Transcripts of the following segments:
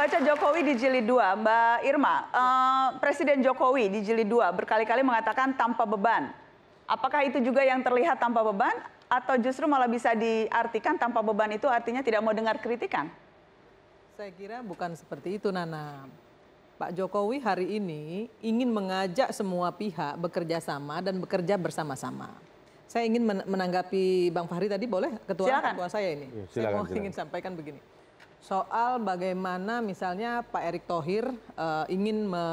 membaca Jokowi di jilid 2, Mbak Irma, uh, Presiden Jokowi di jilid 2 berkali-kali mengatakan tanpa beban. Apakah itu juga yang terlihat tanpa beban atau justru malah bisa diartikan tanpa beban itu artinya tidak mau dengar kritikan? Saya kira bukan seperti itu Nana. Pak Jokowi hari ini ingin mengajak semua pihak bekerja sama dan bekerja bersama-sama. Saya ingin menanggapi Bang Fahri tadi boleh ketua silakan. ketua saya ini. Ya, silakan, saya mau silakan. ingin sampaikan begini soal bagaimana misalnya Pak Erick Thohir uh, ingin me,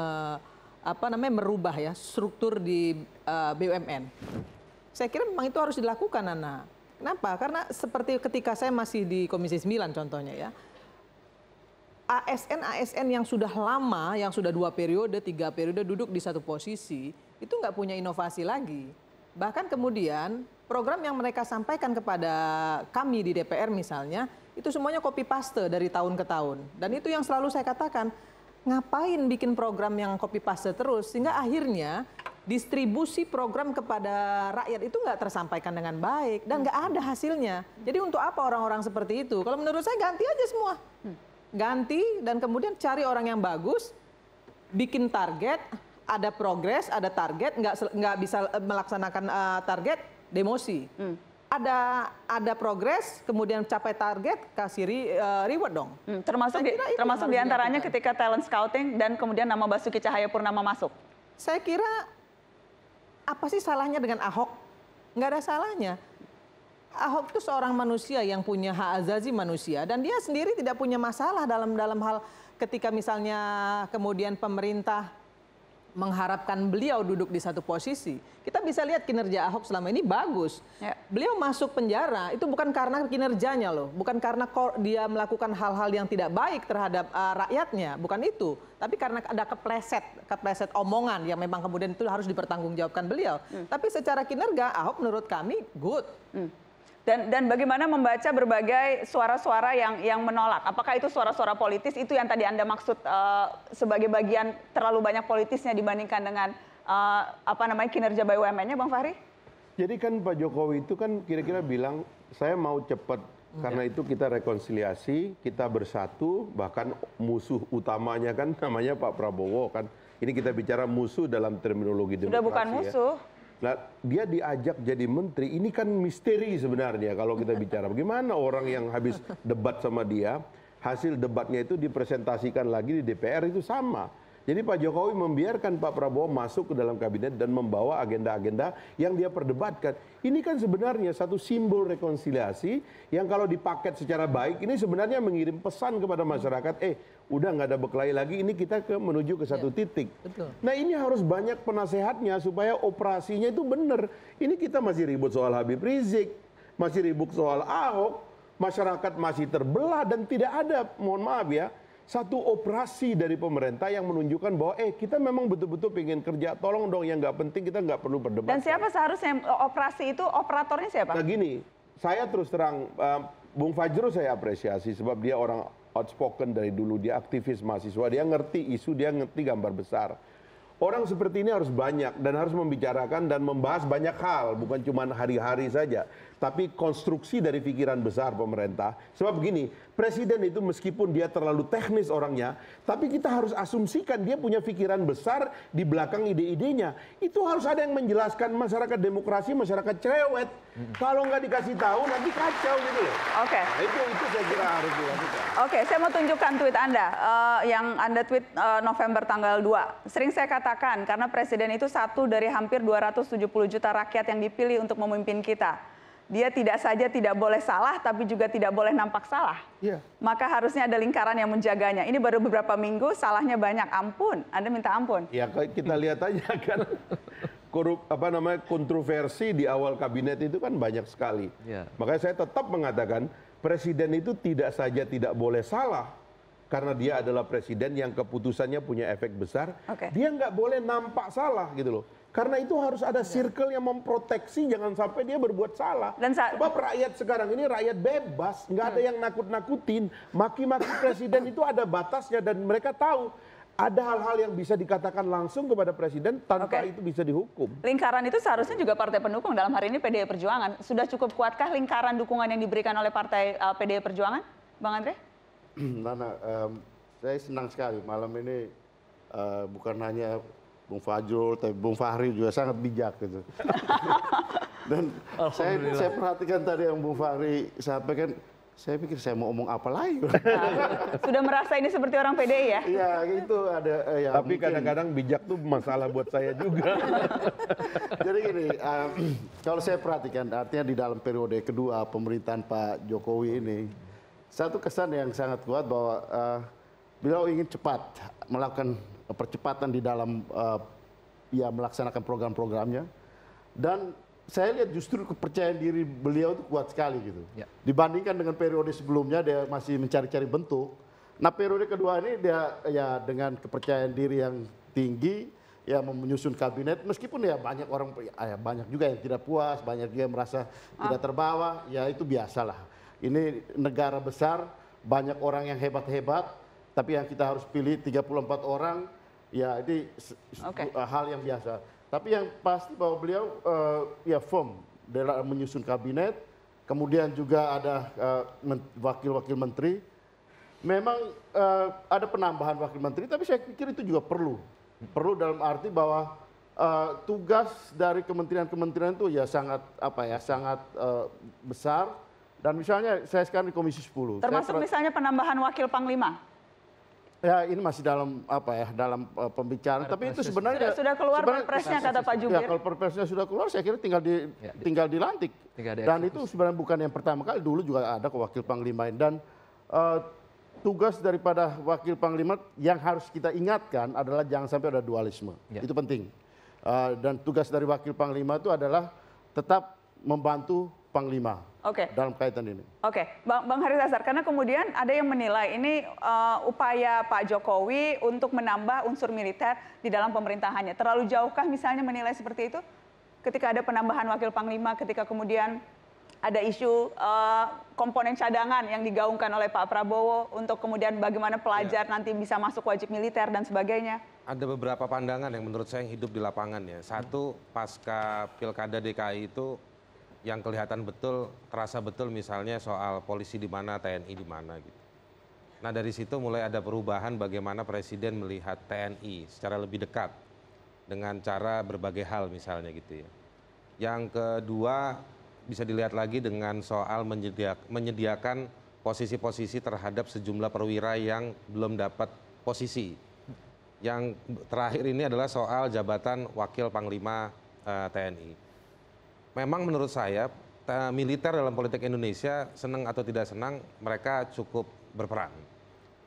apa namanya merubah ya struktur di uh, eh, BUMN. Saya kira memang itu harus dilakukan Nana. Kenapa? Karena seperti ketika saya masih di Komisi 9 contohnya ya. ASN ASN yang sudah lama, yang sudah dua periode, tiga periode duduk di satu posisi, itu nggak punya inovasi lagi. Bahkan kemudian program yang mereka sampaikan kepada kami di DPR misalnya, itu semuanya copy paste dari tahun ke tahun. Dan itu yang selalu saya katakan, ngapain bikin program yang copy paste terus sehingga akhirnya distribusi program kepada rakyat itu nggak tersampaikan dengan baik dan nggak ada hasilnya. Jadi untuk apa orang-orang seperti itu? Kalau menurut saya ganti aja semua. Ganti dan kemudian cari orang yang bagus, bikin target, ada progres, ada target, nggak nggak bisa eh, melaksanakan uh, target, demosi. Hmm ada ada progres, kemudian capai target, kasih re, uh, reward dong. Hmm, termasuk di, termasuk diantaranya ketika talent scouting dan kemudian nama Basuki Cahaya Purnama masuk. Saya kira apa sih salahnya dengan Ahok? Nggak ada salahnya. Ahok itu seorang manusia yang punya hak azazi manusia dan dia sendiri tidak punya masalah dalam dalam hal ketika misalnya kemudian pemerintah mengharapkan beliau duduk di satu posisi, kita bisa lihat kinerja Ahok selama ini bagus. Ya. Beliau masuk penjara itu bukan karena kinerjanya loh, bukan karena dia melakukan hal-hal yang tidak baik terhadap uh, rakyatnya, bukan itu. Tapi karena ada kepleset, kepleset omongan yang memang kemudian itu harus dipertanggungjawabkan beliau. Hmm. Tapi secara kinerja Ahok menurut kami good. Hmm dan dan bagaimana membaca berbagai suara-suara yang yang menolak. Apakah itu suara-suara politis itu yang tadi Anda maksud uh, sebagai bagian terlalu banyak politisnya dibandingkan dengan uh, apa namanya kinerja BUMN-nya Bang Fahri? Jadi kan Pak Jokowi itu kan kira-kira bilang saya mau cepat iya. karena itu kita rekonsiliasi, kita bersatu, bahkan musuh utamanya kan namanya Pak Prabowo kan. Ini kita bicara musuh dalam terminologi demokrasi. Sudah bukan ya. musuh. Nah, dia diajak jadi menteri. Ini kan misteri sebenarnya kalau kita bicara. Bagaimana orang yang habis debat sama dia, hasil debatnya itu dipresentasikan lagi di DPR itu sama jadi Pak Jokowi membiarkan Pak Prabowo masuk ke dalam kabinet dan membawa agenda-agenda yang dia perdebatkan. Ini kan sebenarnya satu simbol rekonsiliasi yang kalau dipaket secara baik ini sebenarnya mengirim pesan kepada masyarakat, eh udah nggak ada bekelahi lagi, ini kita ke, menuju ke satu ya, titik. Betul. Nah ini harus banyak penasehatnya supaya operasinya itu benar. Ini kita masih ribut soal Habib Rizik, masih ribut soal Ahok, masyarakat masih terbelah dan tidak ada, mohon maaf ya, satu operasi dari pemerintah yang menunjukkan bahwa eh kita memang betul-betul ingin kerja tolong dong yang nggak penting kita nggak perlu berdebat dan siapa seharusnya eh, operasi itu operatornya siapa nah gini saya terus terang uh, Bung Fajrul saya apresiasi sebab dia orang outspoken dari dulu dia aktivis mahasiswa dia ngerti isu dia ngerti gambar besar orang seperti ini harus banyak dan harus membicarakan dan membahas banyak hal, bukan cuma hari-hari saja, tapi konstruksi dari pikiran besar pemerintah. Sebab begini, presiden itu meskipun dia terlalu teknis orangnya, tapi kita harus asumsikan dia punya pikiran besar di belakang ide-idenya. Itu harus ada yang menjelaskan masyarakat demokrasi, masyarakat cerewet. Hmm. Kalau nggak dikasih tahu nanti kacau gitu Oke. Okay. Nah, itu itu saya kira harus dilakukan. Oke, okay, saya mau tunjukkan tweet Anda uh, yang Anda tweet uh, November tanggal 2. Sering saya kata katakan karena presiden itu satu dari hampir 270 juta rakyat yang dipilih untuk memimpin kita. Dia tidak saja tidak boleh salah, tapi juga tidak boleh nampak salah. Iya. Maka harusnya ada lingkaran yang menjaganya. Ini baru beberapa minggu, salahnya banyak. Ampun, Anda minta ampun. Ya, kita lihat aja kan. korup apa namanya kontroversi di awal kabinet itu kan banyak sekali. Ya. Makanya saya tetap mengatakan presiden itu tidak saja tidak boleh salah, karena dia adalah presiden yang keputusannya punya efek besar, okay. dia nggak boleh nampak salah gitu loh. Karena itu harus ada circle yang memproteksi jangan sampai dia berbuat salah. Dan sa Sebab rakyat sekarang ini rakyat bebas, nggak hmm. ada yang nakut-nakutin, maki-maki presiden itu ada batasnya dan mereka tahu ada hal-hal yang bisa dikatakan langsung kepada presiden tanpa okay. itu bisa dihukum. Lingkaran itu seharusnya juga partai pendukung dalam hari ini PDI Perjuangan. Sudah cukup kuatkah lingkaran dukungan yang diberikan oleh partai uh, eh, PDI Perjuangan, Bang Andre? Nana, um, saya senang sekali malam ini uh, bukan hanya Bung Fajrul, tapi Bung Fahri juga sangat bijak gitu. Dan saya, saya perhatikan tadi yang Bung Fahri sampaikan, saya pikir saya mau omong apa lagi. Nah, sudah merasa ini seperti orang PDI ya? Iya, itu ada. Eh, ya, tapi kadang-kadang bijak tuh masalah buat saya juga. Jadi gini, um, kalau saya perhatikan, artinya di dalam periode kedua pemerintahan Pak Jokowi ini, satu kesan yang sangat kuat bahwa uh, beliau ingin cepat melakukan percepatan di dalam uh, ya melaksanakan program-programnya dan saya lihat justru kepercayaan diri beliau itu kuat sekali gitu ya. dibandingkan dengan periode sebelumnya dia masih mencari-cari bentuk nah periode kedua ini dia ya dengan kepercayaan diri yang tinggi ya menyusun kabinet meskipun ya banyak orang ya banyak juga yang tidak puas banyak juga yang merasa ah. tidak terbawa ya itu biasalah ini negara besar, banyak orang yang hebat-hebat, tapi yang kita harus pilih 34 orang, ya ini okay. Uh, hal yang biasa. Tapi yang pasti bahwa beliau uh, ya firm dalam menyusun kabinet, kemudian juga ada uh, wakil-wakil uh, menteri. Memang uh, ada penambahan wakil menteri, tapi saya pikir itu juga perlu. Perlu dalam arti bahwa uh, tugas dari kementerian-kementerian itu ya sangat apa ya sangat uh, besar dan misalnya saya sekarang di Komisi 10. Termasuk saya... misalnya penambahan wakil panglima? Ya ini masih dalam apa ya dalam uh, pembicaraan. Tapi itu sebenarnya sudah, sudah keluar perpresnya kata Pak ya, Jubir. Ya kalau perpresnya sudah keluar, saya kira tinggal di ya, tinggal dilantik. Tinggal di dan itu sebenarnya bukan yang pertama kali. Dulu juga ada ke wakil panglima dan uh, tugas daripada wakil panglima yang harus kita ingatkan adalah jangan sampai ada dualisme. Ya. Itu penting. Uh, dan tugas dari wakil panglima itu adalah tetap membantu panglima okay. dalam kaitan ini. Oke, okay. Bang, Bang Haris Azhar, karena kemudian ada yang menilai ini uh, upaya Pak Jokowi untuk menambah unsur militer di dalam pemerintahannya. Terlalu jauhkah misalnya menilai seperti itu? Ketika ada penambahan wakil panglima, ketika kemudian ada isu uh, komponen cadangan yang digaungkan oleh Pak Prabowo untuk kemudian bagaimana pelajar ya. nanti bisa masuk wajib militer dan sebagainya. Ada beberapa pandangan yang menurut saya yang hidup di lapangan ya. Satu pasca pilkada DKI itu yang kelihatan betul, terasa betul misalnya soal polisi di mana, TNI di mana gitu. Nah dari situ mulai ada perubahan bagaimana Presiden melihat TNI secara lebih dekat dengan cara berbagai hal misalnya gitu ya. Yang kedua bisa dilihat lagi dengan soal menyediakan posisi-posisi terhadap sejumlah perwira yang belum dapat posisi. Yang terakhir ini adalah soal jabatan Wakil Panglima eh, TNI memang menurut saya militer dalam politik Indonesia senang atau tidak senang mereka cukup berperan.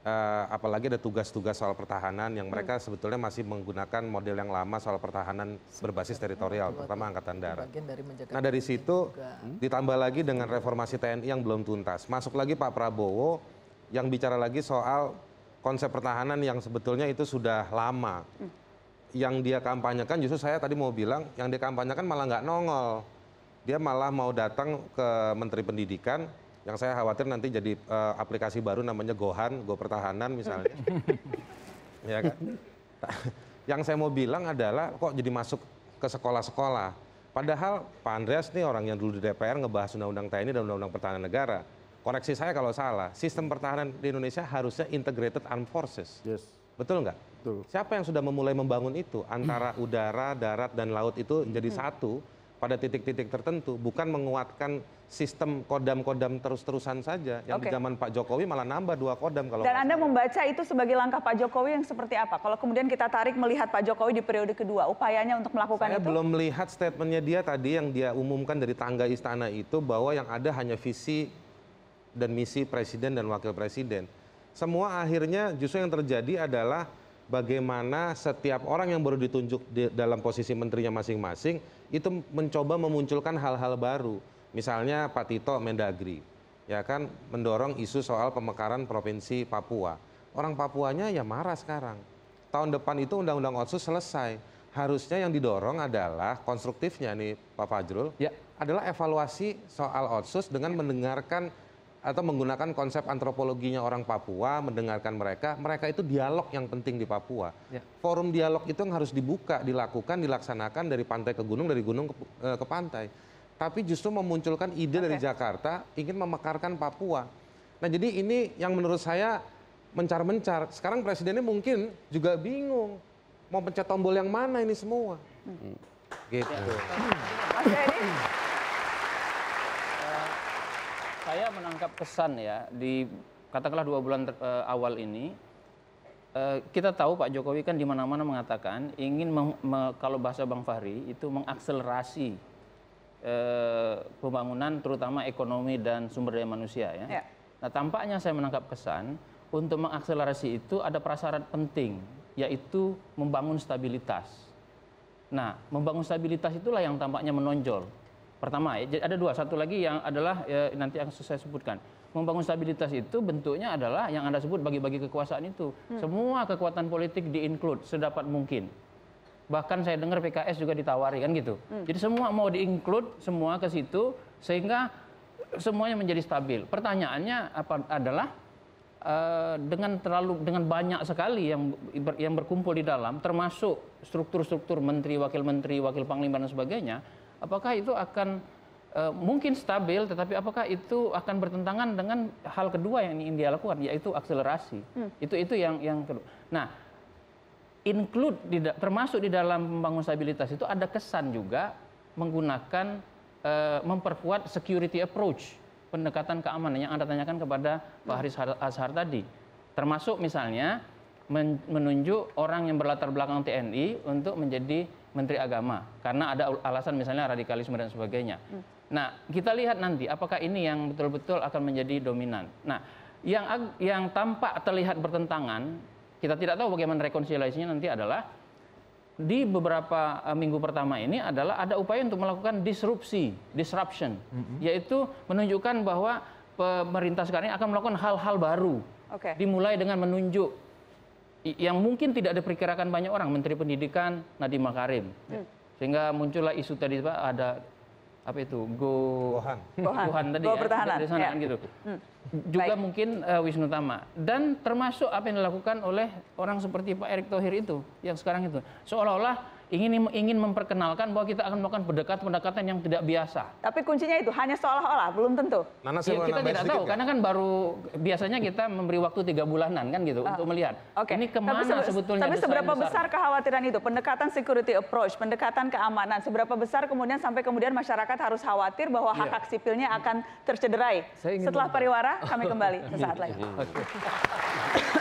Uh, apalagi ada tugas-tugas soal pertahanan yang mereka hmm. sebetulnya masih menggunakan model yang lama soal pertahanan berbasis teritorial, terutama angkatan darat. Dari nah dari situ juga. Hmm? ditambah lagi dengan reformasi TNI yang belum tuntas. Masuk lagi Pak Prabowo yang bicara lagi soal konsep pertahanan yang sebetulnya itu sudah lama. Hmm yang dia kampanyekan justru saya tadi mau bilang yang dia kampanyekan malah nggak nongol. Dia malah mau datang ke Menteri Pendidikan yang saya khawatir nanti jadi uh, aplikasi baru namanya Gohan, Go Pertahanan misalnya. ya kan? yang saya mau bilang adalah kok jadi masuk ke sekolah-sekolah. Padahal Pak Andreas nih orang yang dulu di DPR ngebahas Undang-Undang TNI dan Undang-Undang Pertahanan Negara. Koreksi saya kalau salah, sistem pertahanan di Indonesia harusnya integrated armed forces. Yes. Betul nggak? Betul. Siapa yang sudah memulai membangun itu antara udara, darat dan laut itu jadi hmm. satu pada titik-titik tertentu, bukan menguatkan sistem kodam-kodam terus-terusan saja. Yang okay. di zaman Pak Jokowi malah nambah dua kodam kalau. Dan Anda membaca itu sebagai langkah Pak Jokowi yang seperti apa? Kalau kemudian kita tarik melihat Pak Jokowi di periode kedua, upayanya untuk melakukan saya itu? belum melihat statementnya dia tadi yang dia umumkan dari tangga istana itu bahwa yang ada hanya visi dan misi presiden dan wakil presiden. Semua akhirnya justru yang terjadi adalah bagaimana setiap orang yang baru ditunjuk dalam posisi menterinya masing-masing itu mencoba memunculkan hal-hal baru. Misalnya Pak Tito Mendagri, ya kan mendorong isu soal pemekaran provinsi Papua. Orang Papuanya ya marah sekarang. Tahun depan itu undang-undang otsus selesai. Harusnya yang didorong adalah konstruktifnya nih Pak Fajrul, ya. adalah evaluasi soal otsus dengan mendengarkan atau menggunakan konsep antropologinya orang Papua, mendengarkan mereka, mereka itu dialog yang penting di Papua. Ya. Forum dialog itu yang harus dibuka, dilakukan, dilaksanakan dari pantai ke gunung, dari gunung ke, eh, ke pantai. Tapi justru memunculkan ide okay. dari Jakarta ingin memekarkan Papua. Nah jadi ini yang menurut saya mencar-mencar. Sekarang presidennya mungkin juga bingung mau pencet tombol yang mana ini semua. Hmm. Gitu. Ya. Okay, saya menangkap kesan ya di katakanlah dua bulan ter, uh, awal ini uh, kita tahu Pak Jokowi kan di mana-mana mengatakan ingin meng, me, kalau bahasa Bang Fahri itu mengakselerasi uh, pembangunan terutama ekonomi dan sumber daya manusia ya. ya. Nah tampaknya saya menangkap kesan untuk mengakselerasi itu ada prasyarat penting yaitu membangun stabilitas. Nah membangun stabilitas itulah yang tampaknya menonjol Pertama, ya, ada dua. Satu lagi yang adalah ya, nanti akan saya sebutkan. Membangun stabilitas itu bentuknya adalah yang Anda sebut bagi-bagi kekuasaan itu. Hmm. Semua kekuatan politik di-include sedapat mungkin. Bahkan saya dengar PKS juga ditawari kan gitu. Hmm. Jadi semua mau di-include semua ke situ sehingga semuanya menjadi stabil. Pertanyaannya apa adalah Uh, dengan terlalu dengan banyak sekali yang ber, yang berkumpul di dalam termasuk struktur-struktur menteri, wakil menteri, wakil panglima dan sebagainya apakah itu akan e, mungkin stabil, tetapi apakah itu akan bertentangan dengan hal kedua yang ingin dia lakukan, yaitu akselerasi. Hmm. Itu itu yang yang kedua. Nah, include di, termasuk di dalam membangun stabilitas itu ada kesan juga menggunakan e, memperkuat security approach pendekatan keamanan yang anda tanyakan kepada hmm. Pak Haris Azhar tadi, termasuk misalnya menunjuk orang yang berlatar belakang TNI untuk menjadi Menteri Agama karena ada alasan misalnya radikalisme dan sebagainya. Hmm. Nah, kita lihat nanti apakah ini yang betul-betul akan menjadi dominan. Nah, yang yang tampak terlihat bertentangan, kita tidak tahu bagaimana rekonsiliasinya nanti adalah di beberapa eh, minggu pertama ini adalah ada upaya untuk melakukan disrupsi, disruption, mm-hmm. yaitu menunjukkan bahwa pemerintah sekarang akan melakukan hal-hal baru. Okay. Dimulai dengan menunjuk yang mungkin tidak diperkirakan banyak orang Menteri Pendidikan Nadiem Makarim hmm. sehingga muncullah isu tadi Pak ada apa itu go Gohan, Gohan, Gohan tadi go ya, pertahanan dari sana ya. gitu hmm. juga Baik. mungkin uh, Wisnu Tama dan termasuk apa yang dilakukan oleh orang seperti Pak Erick Thohir itu yang sekarang itu seolah-olah ingin ingin memperkenalkan bahwa kita akan melakukan pendekatan-pendekatan yang tidak biasa. Tapi kuncinya itu hanya seolah-olah, belum tentu. Nana, ya, kita tidak tahu, karena kan baru biasanya kita memberi waktu tiga bulanan kan gitu uh, untuk melihat. Okay. Ini kemana tapi sebe sebetulnya? Tapi seberapa besar, kekhawatiran itu? Pendekatan security approach, pendekatan keamanan, seberapa besar kemudian sampai kemudian masyarakat harus khawatir bahwa hak iya. hak sipilnya akan tercederai. Setelah pariwara, kami kembali sesaat lagi.